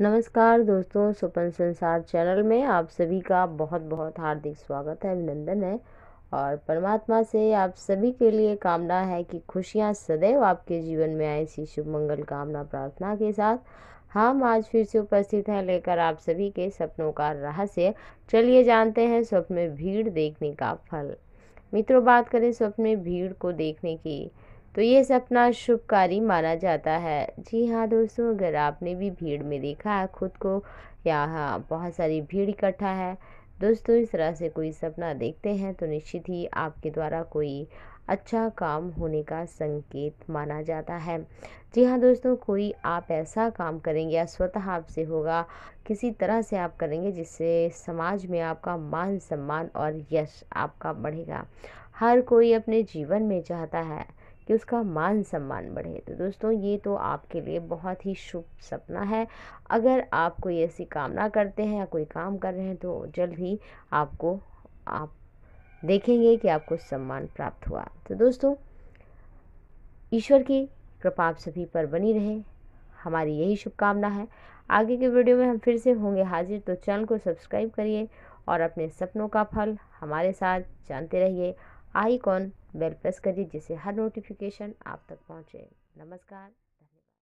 नमस्कार दोस्तों सुपन संसार चैनल में आप सभी का बहुत बहुत हार्दिक स्वागत है अभिनंदन है और परमात्मा से आप सभी के लिए कामना है कि खुशियां सदैव आपके जीवन में आए इसी शुभ मंगल कामना प्रार्थना के साथ हम आज फिर से उपस्थित हैं लेकर आप सभी के सपनों का रहस्य चलिए जानते हैं स्वप्न में भीड़ देखने का फल मित्रों बात करें स्वप्न में भीड़ को देखने की तो ये सपना शुभकारी माना जाता है जी हाँ दोस्तों अगर आपने भी भीड़ में देखा है खुद को या हाँ बहुत सारी भीड़ इकट्ठा है दोस्तों इस तरह से कोई सपना देखते हैं तो निश्चित ही आपके द्वारा कोई अच्छा काम होने का संकेत माना जाता है जी हाँ दोस्तों कोई आप ऐसा काम करेंगे या स्वतः आपसे होगा किसी तरह से आप करेंगे जिससे समाज में आपका मान सम्मान और यश आपका बढ़ेगा हर कोई अपने जीवन में चाहता है कि उसका मान सम्मान बढ़े तो दोस्तों ये तो आपके लिए बहुत ही शुभ सपना है अगर आप कोई ऐसी कामना करते हैं या कोई काम कर रहे हैं तो जल्द ही आपको आप देखेंगे कि आपको सम्मान प्राप्त हुआ तो दोस्तों ईश्वर की कृपा आप सभी पर बनी रहे हमारी यही शुभकामना है आगे के वीडियो में हम फिर से होंगे हाजिर तो चैनल को सब्सक्राइब करिए और अपने सपनों का फल हमारे साथ जानते रहिए आइकॉन बेल प्रेस करिए जिससे हर नोटिफिकेशन आप तक पहुंचे नमस्कार